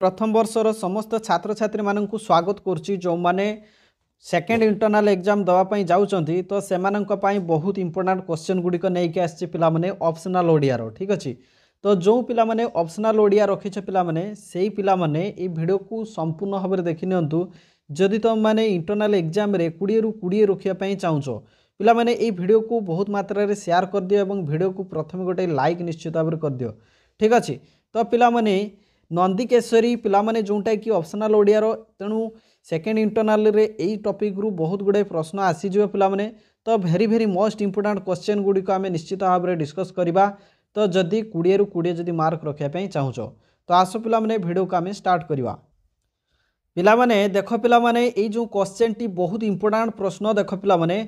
प्रथम वर्षर समस्त छात्र छात्री मान स्वागत करुच्ची मैंने सेकेंड इंटरनाल एग्जाम देवाई जाऊँ तो से बहुत इंपोर्टां क्वेश्चन गुड़िक नहीं आसी पाने अप्सनाल ओडियार ठीक अच्छे तो जो पाने अप्सनाल ओडिया रखी पाने से पाने भिडियो को संपूर्ण भाव में देखी निदी तुम मैंने इंटरनाल एग्जाम कोड़े रु कोड़े रखापी चाहूँ पाने भिडियो को बहुत मात्र सेयार कर दिव्य भिडियो को प्रथम गोटे लाइक निश्चित भाव कर दि ठीक अच्छे तो पाने ନନ୍ଦିକେଶ୍ୱରୀ ପିଲାମାନେ ଯେଉଁଟାକି ଅପସନାଲ୍ ଓଡ଼ିଆର ତେଣୁ ସେକେଣ୍ଡ ଇଣ୍ଟରନାଲ୍ରେ ଏଇ ଟପିକ୍ରୁ ବହୁତ ଗୁଡ଼ାଏ ପ୍ରଶ୍ନ ଆସିଯିବ ପିଲାମାନେ ତ very very most important question ଗୁଡ଼ିକ ଆମେ ନିଶ୍ଚିତ ଭାବରେ ଡିସ୍କସ୍ କରିବା ତ ଯଦି କୋଡ଼ିଏରୁ କୋଡ଼ିଏ ଯଦି ମାର୍କ ରଖିବା ପାଇଁ ଚାହୁଁଛ ତ ଆସ ପିଲାମାନେ ଭିଡ଼ିଓକୁ ଆମେ ଷ୍ଟାର୍ଟ କରିବା ପିଲାମାନେ ଦେଖ ପିଲାମାନେ ଏଇ ଯେଉଁ କ୍ୱେଶ୍ଚନ୍ଟି ବହୁତ ଇମ୍ପୋର୍ଟାଣ୍ଟ ପ୍ରଶ୍ନ ଦେଖ ପିଲାମାନେ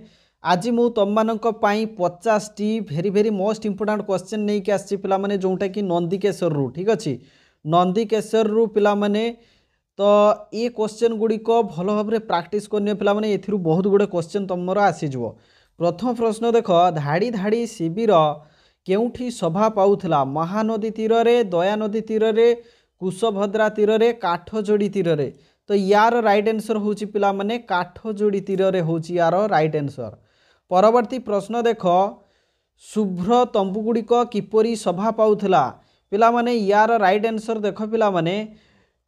ଆଜି ମୁଁ ତୁମମାନଙ୍କ ପାଇଁ ପଚାଶଟି very very most important question ନେଇକି ଆସିଛି ପିଲାମାନେ ଯେଉଁଟାକି ନନ୍ଦିକେଶ୍ୱରରୁ ଠିକ୍ ଅଛି ନନ୍ଦିକେଶ୍ୱରରୁ ପିଲାମାନେ ତ ଏ କୋଶ୍ଚେନ୍ ଗୁଡ଼ିକ ଭଲ ଭାବରେ ପ୍ରାକ୍ଟିସ୍ କରିନିଅ ପିଲାମାନେ ଏଥିରୁ ବହୁତ ଗୁଡ଼ିଏ କୋଶ୍ଚେନ୍ ତୁମର ଆସିଯିବ ପ୍ରଥମ ପ୍ରଶ୍ନ ଦେଖ ଧାଡ଼ି ଧାଡ଼ି ଶିବିର କେଉଁଠି ସଭା ପାଉଥିଲା ମହାନଦୀ ତୀରରେ ଦୟାନଦୀ ତୀରରେ କୁଶଭଦ୍ରା ତୀରରେ କାଠଯୋଡ଼ି ତୀରରେ ତ ୟାର ରାଇଟ୍ ଆନ୍ସର୍ ହେଉଛି ପିଲାମାନେ କାଠଯୋଡ଼ି ତୀରରେ ହେଉଛି ୟାର ରାଇଟ୍ ଆନ୍ସର୍ ପରବର୍ତ୍ତୀ ପ୍ରଶ୍ନ ଦେଖ ଶୁଭ୍ର ତମ୍ବୁଗୁଡ଼ିକ କିପରି ସଭା ପାଉଥିଲା ପିଲାମାନେ ୟାର ରାଇଟ୍ ଆନ୍ସର୍ ଦେଖ ପିଲାମାନେ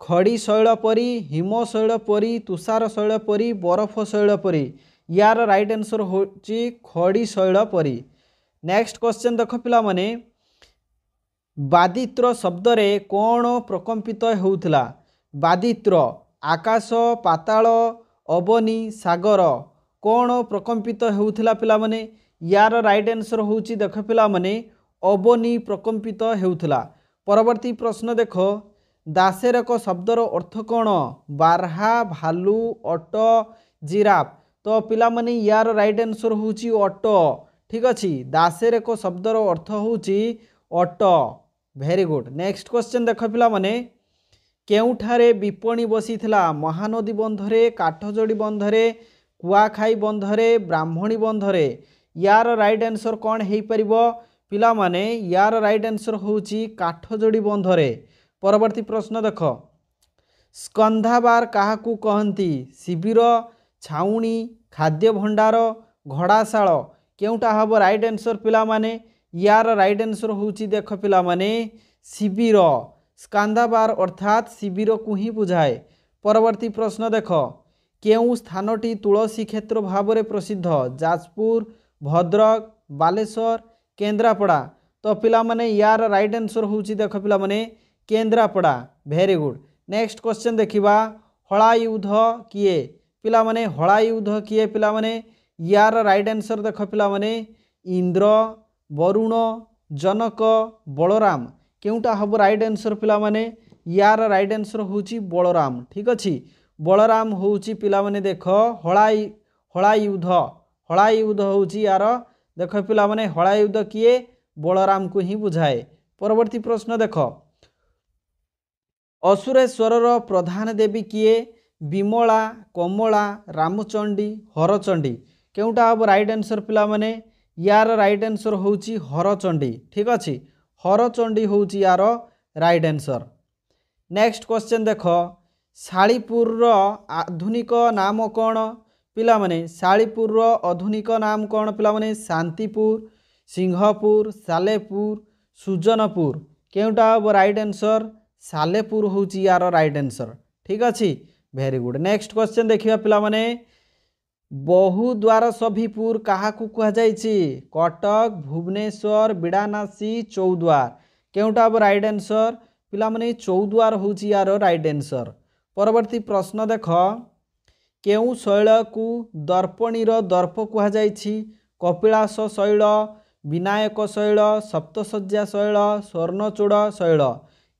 ଖଡ଼ି ଶୈଳ ପରି ହିମ ଶୈଳ ପରି ତୁଷାର ଶୈଳ ପରି ବରଫ ଶୈଳ ପରି ୟାର ରାଇଟ୍ ଆନ୍ସର୍ ହେଉଛି ଖଡ଼ି ଶୈଳ ପରି ନେକ୍ସଟ କ୍ୱଶ୍ଚିନ୍ ଦେଖ ପିଲାମାନେ ବାଦିତ୍ର ଶବ୍ଦରେ କ'ଣ ପ୍ରକମ୍ପିତ ହେଉଥିଲା ବାଦିତ୍ର ଆକାଶ ପାତାଳ ଅବନି ସାଗର କ'ଣ ପ୍ରକମ୍ପିତ ହେଉଥିଲା ପିଲାମାନେ ୟାର ରାଇଟ୍ ଆନ୍ସର୍ ହେଉଛି ଦେଖ ପିଲାମାନେ ଅବନି ପ୍ରକମ୍ପିତ ହେଉଥିଲା ପରବର୍ତ୍ତୀ ପ୍ରଶ୍ନ ଦେଖ ଦାସେର ଏକ ଶବ୍ଦର ଅର୍ଥ କ'ଣ ବାରହା ଭାଲୁ ଅଟ ଜିରାଫ ତ ପିଲାମାନେ ୟାର ରାଇଟ୍ ଆନ୍ସର ହେଉଛି ଅଟ ଠିକ ଅଛି ଦାସେର ଏକ ଶବ୍ଦର ଅର୍ଥ ହେଉଛି ଅଟ ଭେରି ଗୁଡ଼ ନେକ୍ସଟ କ୍ୱେଶ୍ଚନ୍ ଦେଖ ପିଲାମାନେ କେଉଁଠାରେ ବିପଣୀ ବସିଥିଲା ମହାନଦୀ ବନ୍ଧରେ କାଠଯୋଡ଼ି ବନ୍ଧରେ କୁଆଖାଇ ବନ୍ଧରେ ବ୍ରାହ୍ମଣୀ ବନ୍ଧରେ ୟାର ରାଇଟ୍ ଆନ୍ସର କ'ଣ ହେଇପାରିବ ପିଲାମାନେ ୟାର ରାଇଟ୍ ଆନ୍ସର୍ ହେଉଛି କାଠଯୋଡ଼ି ବନ୍ଧରେ ପରବର୍ତ୍ତୀ ପ୍ରଶ୍ନ ଦେଖ ସ୍କନ୍ଧାବାର କାହାକୁ କହନ୍ତି ଶିବିର ଛାଉଣି ଖାଦ୍ୟ ଭଣ୍ଡାର ଘୋଡ଼ାଶାଳ କେଉଁଟା ହେବ ରାଇଟ୍ ଆନ୍ସର୍ ପିଲାମାନେ ୟାର ରାଇଟ୍ ଆନ୍ସର୍ ହେଉଛି ଦେଖ ପିଲାମାନେ ଶିବିର ସ୍କାନ୍ଦାବାର ଅର୍ଥାତ୍ ଶିବିରକୁ ହିଁ ବୁଝାଏ ପରବର୍ତ୍ତୀ ପ୍ରଶ୍ନ ଦେଖ କେଉଁ ସ୍ଥାନଟି ତୁଳସୀ କ୍ଷେତ୍ର ଭାବରେ ପ୍ରସିଦ୍ଧ ଯାଜପୁର ଭଦ୍ରକ ବାଲେଶ୍ୱର केन्द्रापड़ा तो पाने यार रईट आनसर हो देख पाने Kendrapara very good next question देखा हलायुध किए पाने हलायुध किए पाने यार रईट आनसर देख पाने इंद्र वरुण जनक बलराम केवटा हम रईट आनसर पाने यार रईट आनसर हो बलराम ठीक अच्छे बलराम हो पाने देख हलाई हलायुध हलायुध हूँ यार ଦେଖ ପିଲାମାନେ ହଳାୟୁଧ କିଏ ବଳରାମକୁ ହିଁ ବୁଝାଏ ପରବର୍ତ୍ତୀ ପ୍ରଶ୍ନ ଦେଖ ଅସୁରେଶ୍ୱରର ପ୍ରଧାନ ଦେବୀ କିଏ ବିମଳା କମଳା ରାମଚଣ୍ଡୀ ହରଚଣ୍ଡୀ କେଉଁଟା ହେବ ରାଇଟ୍ ଆନ୍ସର୍ ପିଲାମାନେ ୟାର ରାଇଟ୍ ଆନ୍ସର୍ ହେଉଛି ହରଚଣ୍ଡୀ ଠିକ୍ ଅଛି ହରଚଣ୍ଡୀ ହେଉଛି ୟାର ରାଇଟ୍ ଆନ୍ସର୍ ନେକ୍ସଟ କ୍ୱଶ୍ଚିନ୍ ଦେଖ ଶାଳୀପୁରର ଆଧୁନିକ ନାମ କ'ଣ ପିଲାମାନେ ଶାଳିପୁରର ଅଧୁନିକ ନାମ କ'ଣ ପିଲାମାନେ ଶାନ୍ତିପୁର ସିଂହପୁର ସାଲେପୁର ସୁଜନପୁର କେଉଁଟା ହେବ ରାଇଟ୍ ଆନ୍ସର୍ ସାଲେପୁର ହେଉଛି ୟାର ରାଇଟ୍ ଆନ୍ସର୍ ଠିକ୍ ଅଛି ଭେରି ଗୁଡ଼୍ ନେକ୍ସଟ କ୍ୱେଶ୍ଚନ୍ ଦେଖିବା ପିଲାମାନେ ବହୁଦ୍ୱାର ସଭିପୁର କାହାକୁ କୁହାଯାଇଛି କଟକ ଭୁବନେଶ୍ୱର ବିଡ଼ାନାସୀ ଚୌଦ୍ୱାର କେଉଁଟା ହେବ ରାଇଟ୍ ଆନ୍ସର୍ ପିଲାମାନେ ଚୌଦ୍ୱାର ହେଉଛି ୟାର ରାଇଟ୍ ଆନ୍ସର୍ ପରବର୍ତ୍ତୀ ପ୍ରଶ୍ନ ଦେଖ କେଉଁ ଶୈଳକୁ ଦର୍ପଣୀର ଦର୍ପ କୁହାଯାଇଛି କପିଳାସ ଶୈଳ ବିନାୟକ ଶୈଳ ସପ୍ତଶଯ୍ୟା ଶୈଳ ସ୍ୱର୍ଣ୍ଣଚୂଡ଼ ଶୈଳ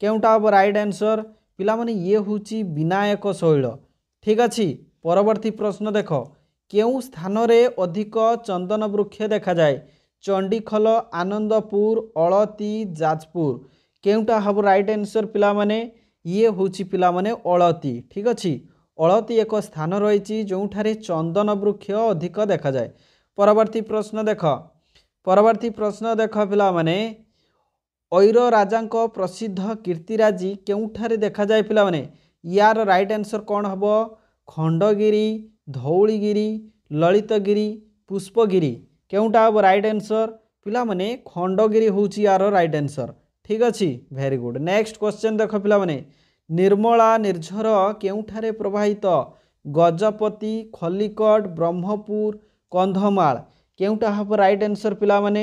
କେଉଁଟା ହେବ ରାଇଟ୍ ଆନ୍ସର୍ ପିଲାମାନେ ଇଏ ହେଉଛି ବିନାୟକ ଶୈଳ ଠିକ୍ ଅଛି ପରବର୍ତ୍ତୀ ପ୍ରଶ୍ନ ଦେଖ କେଉଁ ସ୍ଥାନରେ ଅଧିକ ଚନ୍ଦନ ବୃକ୍ଷ ଦେଖାଯାଏ ଚଣ୍ଡିଖୋଲ ଆନନ୍ଦପୁର ଅଳତି ଯାଜପୁର କେଉଁଟା ହେବ ରାଇଟ୍ ଆନ୍ସର୍ ପିଲାମାନେ ଇଏ ହେଉଛି ପିଲାମାନେ ଅଳତି ଠିକ୍ ଅଛି ଅଳତି ଏକ ସ୍ଥାନ ରହିଛି ଯେଉଁଠାରେ ଚନ୍ଦନ ବୃକ୍ଷ ଅଧିକ ଦେଖାଯାଏ ପରବର୍ତ୍ତୀ ପ୍ରଶ୍ନ ଦେଖ ପରବର୍ତ୍ତୀ ପ୍ରଶ୍ନ ଦେଖ ପିଲାମାନେ ଐର ରାଜାଙ୍କ ପ୍ରସିଦ୍ଧ କୀର୍ତ୍ତିରାଜି କେଉଁଠାରେ ଦେଖାଯାଏ ପିଲାମାନେ ୟାର ରାଇଟ୍ ଆନ୍ସର୍ କ'ଣ ହେବ ଖଣ୍ଡଗିରି ଧଉଳିଗିରି ଲଳିତଗିରି ପୁଷ୍ପଗିରି କେଉଁଟା ହେବ ରାଇଟ୍ ଆନ୍ସର୍ ପିଲାମାନେ ଖଣ୍ଡଗିରି ହେଉଛି ୟାର ରାଇଟ୍ ଆନ୍ସର୍ ଠିକ୍ ଅଛି ଭେରି ଗୁଡ଼୍ ନେକ୍ସଟ କ୍ୱେଶ୍ଚନ୍ ଦେଖ ପିଲାମାନେ ନିର୍ମଳା ନିର୍ଝର କେଉଁଠାରେ ପ୍ରବାହିତ ଗଜପତି ଖଲିକଟ ବ୍ରହ୍ମପୁର କନ୍ଧମାଳ କେଉଁଟା ହେବ ରାଇଟ୍ ଆନ୍ସର ପିଲାମାନେ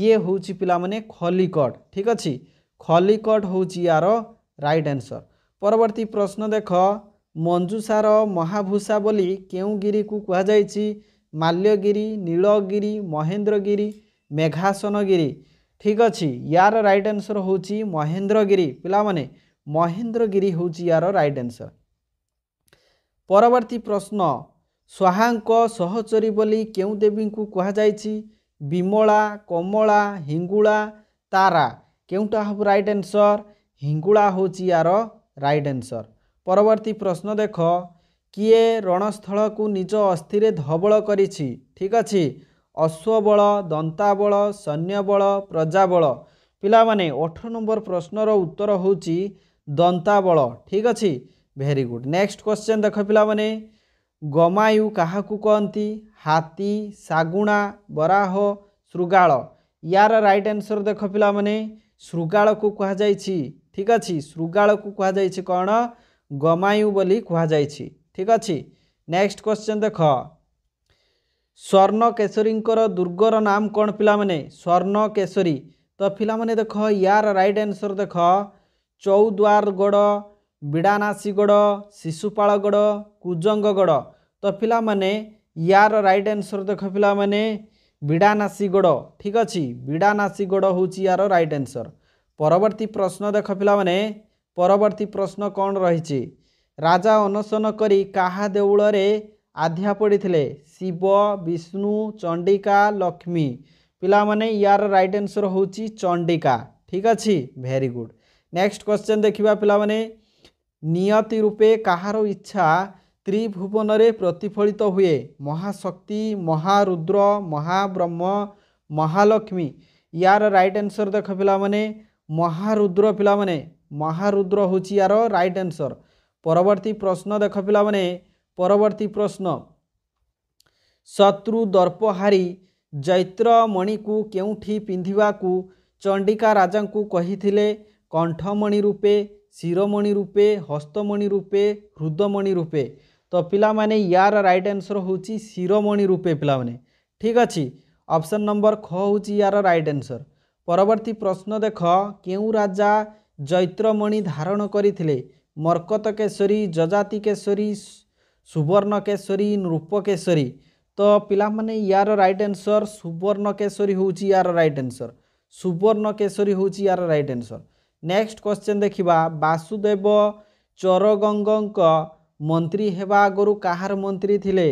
ଇଏ ହେଉଛି ପିଲାମାନେ ଖଲିକଟ ଠିକ୍ ଅଛି ଖଲିକଟ ହେଉଛି ୟାର ରାଇଟ୍ ଆନ୍ସର ପରବର୍ତ୍ତୀ ପ୍ରଶ୍ନ ଦେଖ ମଞ୍ଜୁଷାର ମହାଭୂଷା ବୋଲି କେଉଁଗିରିକୁ କୁହାଯାଇଛି ମାଲ୍ୟଗିରି ନୀଳଗିରି ମହେନ୍ଦ୍ରଗିରି ମେଘାସନଗିରି ଠିକ୍ ଅଛି ୟାର ରାଇଟ୍ ଆନ୍ସର ହେଉଛି ମହେନ୍ଦ୍ରଗିରି ପିଲାମାନେ ମହେନ୍ଦ୍ରଗିରି ହେଉଛି ୟାର ରାଇଟ୍ ଆନ୍ସର ପରବର୍ତ୍ତୀ ପ୍ରଶ୍ନ ସ୍ୱାହାଙ୍କ ସହଚରୀ ବୋଲି କେଉଁ ଦେବୀଙ୍କୁ କୁହାଯାଇଛି ବିମଳା କମଳା ହିଙ୍ଗୁଳା ତାରା କେଉଁଟା ହେବ ରାଇଟ୍ ଆନ୍ସର ହିଙ୍ଗୁଳା ହେଉଛି ୟାର ରାଇଟ୍ ଆନ୍ସର ପରବର୍ତ୍ତୀ ପ୍ରଶ୍ନ ଦେଖ କିଏ ରଣସ୍ଥଳକୁ ନିଜ ଅସ୍ଥିରେ ଧବଳ କରିଛି ଠିକ୍ ଅଛି ଅଶ୍ୱବଳ ଦନ୍ତାବଳ ସୈନ୍ୟବଳ ପ୍ରଜାବଳ ପିଲାମାନେ ଅଠର ନମ୍ବର ପ୍ରଶ୍ନର ଉତ୍ତର ହେଉଛି ଦନ୍ତାବଳ ଠିକ୍ ଅଛି ଭେରି ଗୁଡ଼୍ ନେକ୍ସଟ କ୍ୱଶ୍ଚିନ୍ ଦେଖ ପିଲାମାନେ ଗମାୟୁ କାହାକୁ କହନ୍ତି ହାତୀ ଶାଗୁଣା ବରାହ ଶୃଗାଳ ୟାର ରାଇଟ୍ ଆନ୍ସର୍ ଦେଖ ପିଲାମାନେ ଶୃଗାଳକୁ କୁହାଯାଇଛି ଠିକ୍ ଅଛି ଶୃଗାଳକୁ କୁହାଯାଇଛି କ'ଣ ଗମାୟୁ ବୋଲି କୁହାଯାଇଛି ଠିକ୍ ଅଛି ନେକ୍ସଟ କ୍ୱଶ୍ଚିନ୍ ଦେଖ ସ୍ୱର୍ଣ୍ଣ କେଶରୀଙ୍କର ଦୁର୍ଗର ନାମ କ'ଣ ପିଲାମାନେ ସ୍ୱର୍ଣ୍ଣ କେଶରୀ ତ ପିଲାମାନେ ଦେଖ ୟାର ରାଇଟ୍ ଆନ୍ସର୍ ଦେଖ ଚୌଦ୍ୱାରଗଡ଼ ବିଡ଼ାନାସିଗଡ଼ ଶିଶୁପାଳଗଡ଼ କୁଜଙ୍ଗଗଡ଼ ତ ପିଲାମାନେ ୟାର ରାଇଟ୍ ଆନ୍ସର ଦେଖ ପିଲାମାନେ ବିଡ଼ାନାସିଗଡ଼ ଠିକ୍ ଅଛି ବିଡ଼ାନାସିଗଡ଼ ହେଉଛି ୟାର ରାଇଟ୍ ଆନ୍ସର ପରବର୍ତ୍ତୀ ପ୍ରଶ୍ନ ଦେଖ ପିଲାମାନେ ପରବର୍ତ୍ତୀ ପ୍ରଶ୍ନ କ'ଣ ରହିଛି ରାଜା ଅନଶନ କରି କାହା ଦେଉଳରେ ଆଧ୍ୟା ପଡ଼ିଥିଲେ ଶିବ ବିଷ୍ଣୁ ଚଣ୍ଡିକା ଲକ୍ଷ୍ମୀ ପିଲାମାନେ ୟାର ରାଇଟ୍ ଆନ୍ସର ହେଉଛି ଚଣ୍ଡିକା ଠିକ୍ ଅଛି ଭେରି ଗୁଡ଼୍ ନେକ୍ସଟ କ୍ୱେଶ୍ଚେନ୍ ଦେଖିବା ପିଲାମାନେ ନିୟତି ରୂପେ କାହାର ଇଚ୍ଛା ତ୍ରିଭୁବନରେ ପ୍ରତିଫଳିତ ହୁଏ ମହାଶକ୍ତି ମହାରୁଦ୍ର ମହାବ୍ରହ୍ମ ମହାଲକ୍ଷ୍ମୀ ୟାର ରାଇଟ୍ ଆନ୍ସର୍ ଦେଖ ପିଲାମାନେ ମହାରୁଦ୍ର ପିଲାମାନେ ମହାରୁଦ୍ର ହେଉଛି ୟାର ରାଇଟ୍ ଆନ୍ସର୍ ପରବର୍ତ୍ତୀ ପ୍ରଶ୍ନ ଦେଖ ପିଲାମାନେ ପରବର୍ତ୍ତୀ ପ୍ରଶ୍ନ ଶତ୍ରୁ ଦର୍ପହାରି ଜୈତ୍ରମଣିକୁ କେଉଁଠି ପିନ୍ଧିବାକୁ ଚଣ୍ଡିକା ରାଜାଙ୍କୁ କହିଥିଲେ କଣ୍ଠମଣି ରୂପେ ଶିରମଣି ରୂପେ ହସ୍ତମଣି ରୂପେ ହୃଦମଣି ରୂପେ ତ ପିଲାମାନେ ୟାର ରାଇଟ୍ ଆନ୍ସର୍ ହେଉଛି ଶିରମଣି ରୂପେ ପିଲାମାନେ ଠିକ୍ ଅଛି ଅପସନ୍ ନମ୍ବର ଖ ହେଉଛି ୟାର ରାଇଟ୍ ଆନ୍ସର୍ ପରବର୍ତ୍ତୀ ପ୍ରଶ୍ନ ଦେଖ କେଉଁ ରାଜା ଜୈତ୍ରମଣି ଧାରଣ କରିଥିଲେ ମର୍କତ କେଶରୀ ଯଜାତି କେଶରୀ ସୁବର୍ଣ୍ଣ କେଶରୀ ନୃପକେଶରୀ ତ ପିଲାମାନେ ୟାର ରାଇଟ୍ ଆନ୍ସର୍ ସୁବର୍ଣ୍ଣ କେଶରୀ ହେଉଛି ୟାର ରାଇଟ୍ ଆନ୍ସର୍ ସୁବର୍ଣ୍ଣ କେଶରୀ ହେଉଛି ୟାର ରାଇଟ୍ ଆନ୍ସର୍ ନେକ୍ସଟ କ୍ୱେଶ୍ଚିନ୍ ଦେଖିବା ବାସୁଦେବ ଚରଗଙ୍ଗଙ୍କ ମନ୍ତ୍ରୀ ହେବା ଆଗରୁ କାହାର ମନ୍ତ୍ରୀ ଥିଲେ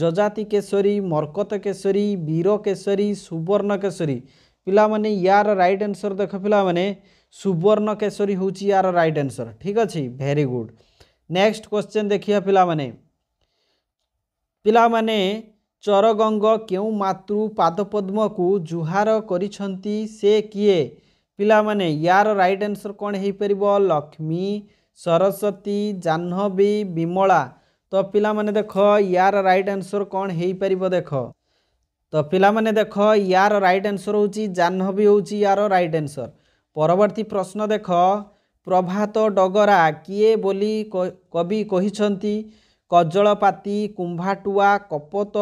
ଯଜାତି କେଶରୀ ମର୍କତ କେଶରୀ ବୀର କେଶରୀ ସୁବର୍ଣ୍ଣ କେଶରୀ ପିଲାମାନେ ୟାର ରାଇଟ୍ ଆନ୍ସର୍ ଦେଖ ପିଲାମାନେ ସୁବର୍ଣ୍ଣ କେଶରୀ ହେଉଛି ୟାର ରାଇଟ୍ ଆନ୍ସର୍ ଠିକ୍ ଅଛି ଭେରି ଗୁଡ୍ ନେକ୍ସଟ କ୍ୱେଶ୍ଚିନ୍ ଦେଖିବା ପିଲାମାନେ ପିଲାମାନେ ଚରଗଙ୍ଗ କେଉଁ ମାତୃ ପାଦପଦ୍ମକୁ ଜୁହାର କରିଛନ୍ତି ସେ କିଏ ପିଲାମାନେ ୟାର ରାଇଟ୍ ଆନ୍ସର୍ କ'ଣ ହେଇପାରିବ ଲକ୍ଷ୍ମୀ ସରସ୍ୱତୀ ଜାହ୍ନବୀ ବିମଳା ତ ପିଲାମାନେ ଦେଖ ୟାର ରାଇଟ୍ ଆନ୍ସର୍ କ'ଣ ହେଇପାରିବ ଦେଖ ତ ପିଲାମାନେ ଦେଖ ୟାର ରାଇଟ୍ ଆନ୍ସର୍ ହେଉଛି ଜାହ୍ନବୀ ହେଉଛି ୟାର ରାଇଟ୍ ଆନ୍ସର୍ ପରବର୍ତ୍ତୀ ପ୍ରଶ୍ନ ଦେଖ ପ୍ରଭାତ ଡଗରା କିଏ ବୋଲି କବି କହିଛନ୍ତି କଜଳପାତି କୁମ୍ଭାଟୁଆ କପୋତ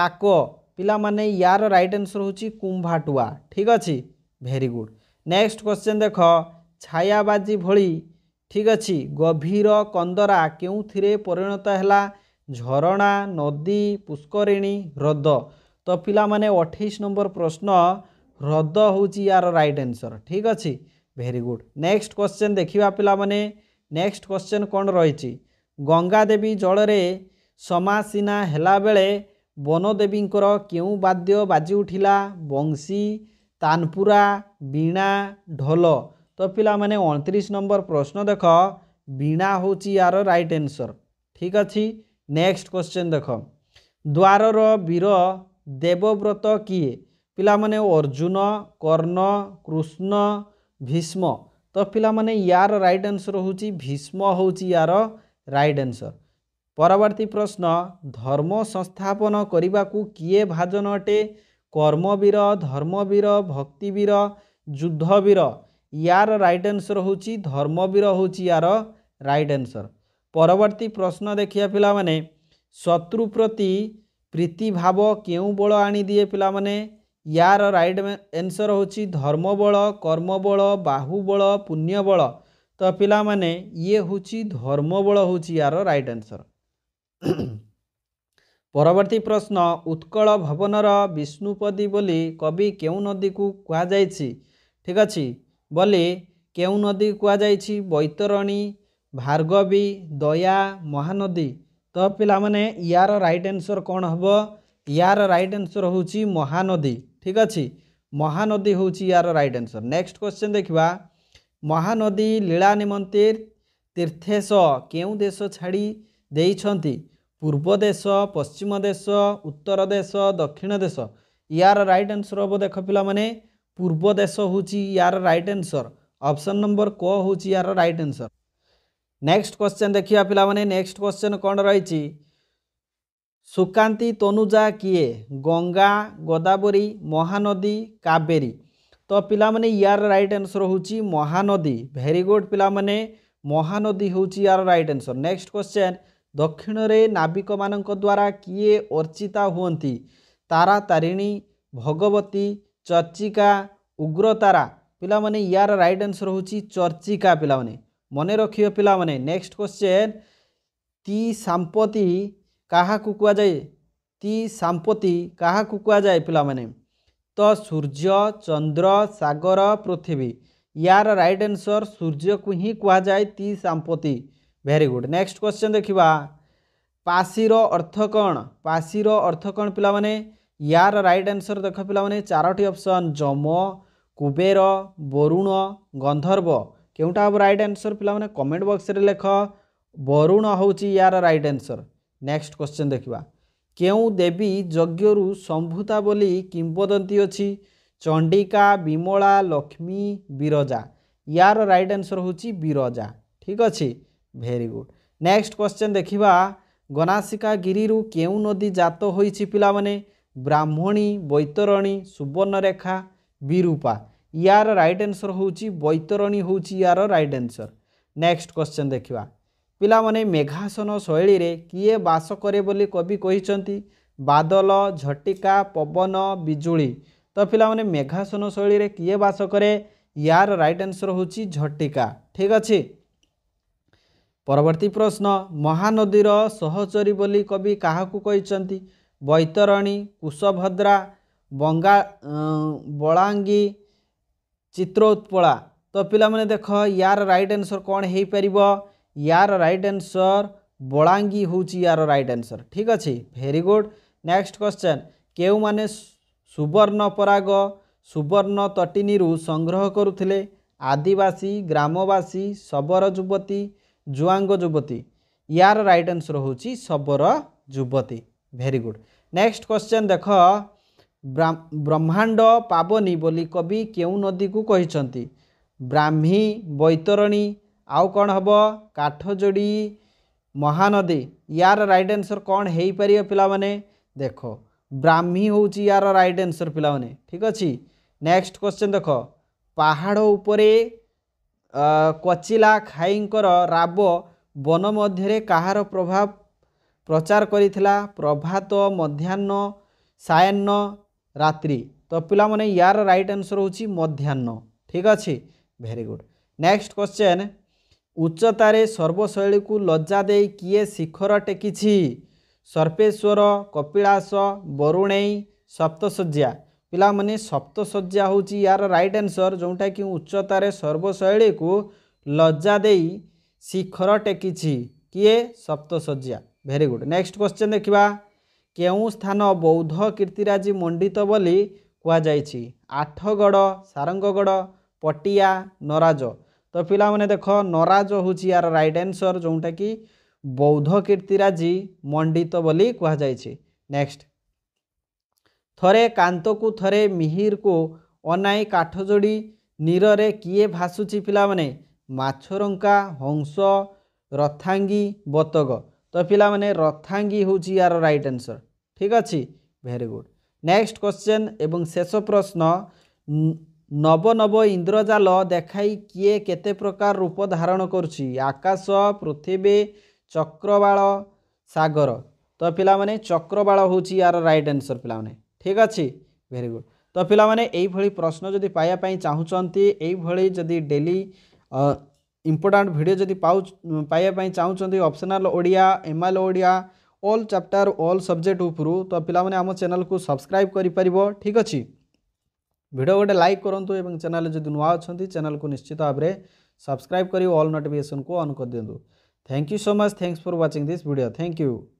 କାକ ପିଲାମାନେ ୟାର ରାଇଟ୍ ଆନ୍ସର୍ ହେଉଛି କୁମ୍ଭାଟୁଆ ଠିକ୍ ଅଛି ଭେରି ଗୁଡ଼୍ ନେକ୍ସଟ କ୍ୱେଶ୍ଚିନ୍ ଦେଖ ଛାୟାବାଜି ଭଳି ଠିକ୍ ଅଛି ଗଭୀର କନ୍ଦରା କେଉଁଥିରେ ପରିଣତ ହେଲା ଝରଣା ନଦୀ ପୁଷ୍କରିଣୀ ହ୍ରଦ ତ ପିଲାମାନେ ଅଠେଇଶ ନମ୍ବର ପ୍ରଶ୍ନ ହ୍ରଦ ହେଉଛି ୟାର ରାଇଟ୍ ଆନ୍ସର୍ ଠିକ୍ ଅଛି ଭେରି ଗୁଡ୍ ନେକ୍ସଟ କ୍ୱେଶ୍ଚନ୍ ଦେଖିବା ପିଲାମାନେ ନେକ୍ସଟ କ୍ୱେଶ୍ଚନ୍ କ'ଣ ରହିଛି ଗଙ୍ଗାଦେବୀ ଜଳରେ ସମାସୀନା ହେଲାବେଳେ ବନଦେବୀଙ୍କର କେଉଁ ବାଦ୍ୟ ବାଜି ଉଠିଲା ବଂଶୀ ତାନପୁରା ବୀଣା ଢୋଲ ତ ପିଲାମାନେ ଅଣତିରିଶ ନମ୍ବର ପ୍ରଶ୍ନ ଦେଖ ବୀଣା ହେଉଛି ୟାର ରାଇଟ୍ ଆନ୍ସର୍ ଠିକ୍ ଅଛି ନେକ୍ସଟ କ୍ୱେଶ୍ଚନ୍ ଦେଖ ଦ୍ୱାରର ବୀର ଦେବବ୍ରତ କିଏ ପିଲାମାନେ ଅର୍ଜୁନ କର୍ଣ୍ଣ କୃଷ୍ଣ ଭୀଷ୍ମ ତ ପିଲାମାନେ ୟାର ରାଇଟ୍ ଆନ୍ସର୍ ହେଉଛି ଭୀଷ୍ମ ହେଉଛି ୟାର ରାଇଟ୍ ଆନ୍ସର୍ ପରବର୍ତ୍ତୀ ପ୍ରଶ୍ନ ଧର୍ମ ସଂସ୍ଥାପନ କରିବାକୁ କିଏ ଭାଜନ ଅଟେ কর্মবীর ধর্মবীর ভক্তিবীর যুদ্ধবীর ইয়ার রাইট আনসর হচ্ছে ধর্মবীর হচ্ছে ইয়ার রাইট আনসর পরবর্তী প্রশ্ন দেখিয়া পিলা মানে শত্রু প্রতি প্রীতিভাব কেউ বল আনিদিয়ে পিলা মানে ইয়ার রাইট আনসর হচ্ছে ধর্মবল কর্মবল বাহুবল পুণ্যবল তো পিলা মানে ইয়ে হচ্ছে ধর্মবল হচ্ছে ইয়ার রাইট আনসর ପରବର୍ତ୍ତୀ ପ୍ରଶ୍ନ ଉତ୍କଳ ଭବନର ବିଷ୍ଣୁପଦୀ ବୋଲି କବି କେଉଁ ନଦୀକୁ କୁହାଯାଇଛି ଠିକ ଅଛି ବୋଲି କେଉଁ ନଦୀ କୁହାଯାଇଛି ବୈତରଣୀ ଭାର୍ଗବୀ ଦୟା ମହାନଦୀ ତ ପିଲାମାନେ ଏହାର ରାଇଟ୍ ଆନ୍ସର୍ କ'ଣ ହେବ ଏହାର ରାଇଟ୍ ଆନ୍ସର୍ ହେଉଛି ମହାନଦୀ ଠିକ ଅଛି ମହାନଦୀ ହେଉଛି ଏହାର ରାଇଟ୍ ଆନ୍ସର୍ ନେକ୍ସଟ କ୍ୱେଶ୍ଚିନ୍ ଦେଖିବା ମହାନଦୀ ଲୀଳା ନିମନ୍ତେ ତୀର୍ଥେଶ କେଉଁ ଦେଶ ଛାଡ଼ି ଦେଇଛନ୍ତି पूर्व देश पश्चिम देश उत्तर देश दक्षिण देश याइट आन्सर हौ देख पि पूर्व देश हौ याइट आन्सर अप्सन नम्बर क हो रइट आन्सर नेक्स्ट क्वेसन देखा पिया नेक्सट क्वेश सुकानी तनुजा कि गङ्गा गोदावरी महानदी कावेरी त पाने यट आन्सर हौ महानदी भेरी गुड पिमे महानदी हौ चाहिँ या आन्सर नेक्स्ट क्वेसन ଦକ୍ଷିଣରେ ନାବିକମାନଙ୍କ ଦ୍ୱାରା କିଏ ଅର୍ଚ୍ଚିତା ହୁଅନ୍ତି ତାରା ତାରିଣୀ ଭଗବତୀ ଚର୍ଚ୍ଚିକା ଉଗ୍ରତାରା ପିଲାମାନେ ୟାର ରାଇଟ୍ ଆନ୍ସର୍ ହେଉଛି ଚର୍ଚ୍ଚିକା ପିଲାମାନେ ମନେ ରଖିବେ ପିଲାମାନେ ନେକ୍ସଟ କ୍ୱେଶ୍ଚେନ୍ ତି ସାମ୍ପତି କାହାକୁ କୁହାଯାଏ ତି ସାମ୍ପତି କାହାକୁ କୁହାଯାଏ ପିଲାମାନେ ତ ସୂର୍ଯ୍ୟ ଚନ୍ଦ୍ର ସାଗର ପୃଥିବୀ ୟାର ରାଇଟ୍ ଆନ୍ସର୍ ସୂର୍ଯ୍ୟକୁ ହିଁ କୁହାଯାଏ ତି ସାମ୍ପତି ଭେରି ଗୁଡ଼୍ ନେକ୍ସଟ କ୍ୱେଶ୍ଚନ୍ ଦେଖିବା ପାସିର ଅର୍ଥ କ'ଣ ପାସିର ଅର୍ଥ କ'ଣ ପିଲାମାନେ ୟାର ରାଇଟ୍ ଆନ୍ସର୍ ଦେଖ ପିଲାମାନେ ଚାରୋଟି ଅପସନ୍ ଯମ କୁବେର ବରୁଣ ଗନ୍ଧର୍ବ କେଉଁଟା ହେବ ରାଇଟ୍ ଆନ୍ସର୍ ପିଲାମାନେ କମେଣ୍ଟ ବକ୍ସରେ ଲେଖ ବରୁଣ ହେଉଛି ୟାର ରାଇଟ୍ ଆନ୍ସର୍ ନେକ୍ସଟ କ୍ୱେଶ୍ଚନ୍ ଦେଖିବା କେଉଁ ଦେବୀ ଯଜ୍ଞରୁ ସମ୍ଭୁତା ବୋଲି କିମ୍ବଦନ୍ତୀ ଅଛି ଚଣ୍ଡିକା ବିମଳା ଲକ୍ଷ୍ମୀ ବିରଜା ୟାର ରାଇଟ୍ ଆନ୍ସର୍ ହେଉଛି ବିରଜା ଠିକ୍ ଅଛି ভেরি গুড নেক্সট কোশ্চেন দেখিবা গণাশিকা গিরিরু কেউঁ নদী জাত হয়েছি পিলামানে ব্রাহ্মণী বৈতরণী সুবর্ণরেখা বিরূপা ইয়ার রাইট আনসর হচ্ছে বৈতরণী হচ্ছে ইয়ার রাইট আনসর নেক্সট কোশ্চেন দেখিবা ପିଲାମାନେ ମେଘାସନ ଶୈଳୀରେ କିଏ ବାସ କରେ ବୋଲି କବି କହିଛନ୍ତି ବାଦଲ ଝଟିକା ପବନ ବିଜୁଳି ତ ପିଲାମାନେ ମେଘାସନ ଶୈଳୀରେ କିଏ ବାସ କରେ ୟାର ରାଇଟ୍ ଆନ୍ସର୍ ହେଉଛି ଝଟିକା ଠିକ୍ ଅଛି ପରବର୍ତ୍ତୀ ପ୍ରଶ୍ନ ମହାନଦୀର ସହଚରୀ ବୋଲି କବି କାହାକୁ କହିଛନ୍ତି ବୈତରଣୀ କୁଶଭଦ୍ରା ବଙ୍ଗା ବଳାଙ୍ଗୀ ଚିତ୍ର ଉତ୍ପଳା ତ ପିଲାମାନେ ଦେଖ ୟାର ରାଇଟ୍ ଆନ୍ସର୍ କ'ଣ ହେଇପାରିବ ୟାର ରାଇଟ୍ ଆନ୍ସର୍ ବଳାଙ୍ଗୀ ହେଉଛି ୟାର ରାଇଟ୍ ଆନ୍ସର୍ ଠିକ୍ ଅଛି ଭେରି ଗୁଡ଼୍ ନେକ୍ସଟ କ୍ୱଶ୍ଚେନ୍ କେଉଁମାନେ ସୁବର୍ଣ୍ଣ ପରାଗ ସୁବର୍ଣ୍ଣ ତଟିନୀରୁ ସଂଗ୍ରହ କରୁଥିଲେ ଆଦିବାସୀ ଗ୍ରାମବାସୀ ସବର ଯୁବତୀ ଜୁଆଙ୍ଗ ଯୁବତୀ ୟାର ରାଇଟ୍ ଆନ୍ସର୍ ହେଉଛି ଶବର ଯୁବତୀ ଭେରି ଗୁଡ଼୍ ନେକ୍ସଟ କ୍ୱେଶ୍ଚନ୍ ଦେଖ ବ୍ରହ୍ମାଣ୍ଡ ପାବନି ବୋଲି କବି କେଉଁ ନଦୀକୁ କହିଛନ୍ତି ବ୍ରାହ୍ମୀ ବୈତରଣୀ ଆଉ କ'ଣ ହେବ କାଠଯୋଡ଼ି ମହାନଦୀ ୟାର ରାଇଟ୍ ଆନ୍ସର୍ କ'ଣ ହେଇପାରିବ ପିଲାମାନେ ଦେଖ ବ୍ରାହ୍ମୀ ହେଉଛି ୟାର ରାଇଟ୍ ଆନ୍ସର୍ ପିଲାମାନେ ଠିକ୍ ଅଛି ନେକ୍ସଟ କ୍ୱେଶ୍ଚନ୍ ଦେଖ ପାହାଡ଼ ଉପରେ କଚିଲା ଖାଇଙ୍କର ରାବ ବନ ମଧ୍ୟରେ କାହାର ପ୍ରଭାବ ପ୍ରଚାର କରିଥିଲା ପ୍ରଭାତ ମଧ୍ୟାହ୍ନ ସାୟନ ରାତ୍ରି ତ ପିଲାମାନେ ୟାର ରାଇଟ୍ ଆନ୍ସର୍ ହେଉଛି ମଧ୍ୟାହ୍ନ ଠିକ୍ ଅଛି ଭେରି ଗୁଡ୍ ନେକ୍ସଟ କ୍ୱଶ୍ଚେନ୍ ଉଚ୍ଚତାରେ ସର୍ବଶୈଳୀକୁ ଲଜ୍ଜା ଦେଇ କିଏ ଶିଖର ଟେକିଛି ସର୍ପେଶ୍ୱର କପିଳାସ ବରୁଣେଇ ସପ୍ତଶଯ୍ୟା ପିଲାମାନେ ସପ୍ତଶଯ୍ୟା ହେଉଛି ୟାର ରାଇଟ୍ ଆନ୍ସର୍ ଯେଉଁଟାକି ଉଚ୍ଚତାରେ ସର୍ବଶୈଳୀକୁ ଲଜ୍ଜା ଦେଇ ଶିଖର ଟେକିଛି କିଏ ସପ୍ତଶଯ୍ୟା ଭେରି ଗୁଡ଼୍ ନେକ୍ସଟ କ୍ୱେଶ୍ଚନ୍ ଦେଖିବା କେଉଁ ସ୍ଥାନ ବୌଦ୍ଧ କୀର୍ତ୍ତିରାଜି ମଣ୍ଡିତ ବୋଲି କୁହାଯାଇଛି ଆଠଗଡ଼ ସାରଙ୍ଗଗଡ଼ ପଟିଆ ନରାଜ ତ ପିଲାମାନେ ଦେଖ ନରାଜ ହେଉଛି ୟାର ରାଇଟ୍ ଆନ୍ସର୍ ଯେଉଁଟାକି ବୌଦ୍ଧ କୀର୍ତ୍ତିରାଜି ମଣ୍ଡିତ ବୋଲି କୁହାଯାଇଛି ନେକ୍ସଟ ଥରେ କାନ୍ତକୁ ଥରେ ମିହିରକୁ ଅନାଇ କାଠ ଯୋଡ଼ି ନୀରରେ କିଏ ଭାସୁଛି ପିଲାମାନେ ମାଛରଙ୍କା ହଂସ ରଥାଙ୍ଗୀ ବତକ ତ ପିଲାମାନେ ରଥାଙ୍ଗୀ ହେଉଛି ୟାର ରାଇଟ୍ ଆନ୍ସର୍ ଠିକ୍ ଅଛି ଭେରି ଗୁଡ଼୍ ନେକ୍ସଟ କ୍ୱେଶ୍ଚନ୍ ଏବଂ ଶେଷ ପ୍ରଶ୍ନ ନବ ନବ ଇନ୍ଦ୍ରଜାଲ ଦେଖାଇ କିଏ କେତେ ପ୍ରକାର ରୂପ ଧାରଣ କରୁଛି ଆକାଶ ପୃଥିବୀ ଚକ୍ରବାଳ ସାଗର ତ ପିଲାମାନେ ଚକ୍ରବାଳ ହେଉଛି ୟାର ରାଇଟ୍ ଆନ୍ସର୍ ପିଲାମାନେ ঠিক ଅଛି ভেরি গুড ତ ପିଲାମାନେ ଏଇଭଳି ପ୍ରଶ୍ନ ଯଦି ପାଇବା ପାଇଁ ଚାହୁଁଛନ୍ତି ଏଇଭଳି ଯଦି ଡେଲି ଇମ୍ପୋର୍ଟାଣ୍ଟ ଭିଡ଼ିଓ ଯଦି ପାଉ ପାଇବା ପାଇଁ ଚାହୁଁଛନ୍ତି optional Odia M L Odia all chapter all subject ଉପରୁ ତ ପିଲାମାନେ ଆମ ଚ୍ୟାନେଲକୁ ସବସ୍କ୍ରାଇବ୍ କରିପାରିବ ଠିକ୍ ଅଛି ଭିଡ଼ିଓ ଗୋଟେ ଲାଇକ୍ କରନ୍ତୁ ଏବଂ ଚ୍ୟାନେଲ୍ ଯଦି ନୂଆ ଅଛନ୍ତି ଚ୍ୟାନେଲକୁ ନିଶ୍ଚିତ ଭାବରେ ସବସ୍କ୍ରାଇବ୍ କରି ଅଲ୍ ନୋଟିଫିକେସନକୁ ଅନ୍ କରିଦିଅନ୍ତୁ thank you so much thanks for watching this video thank you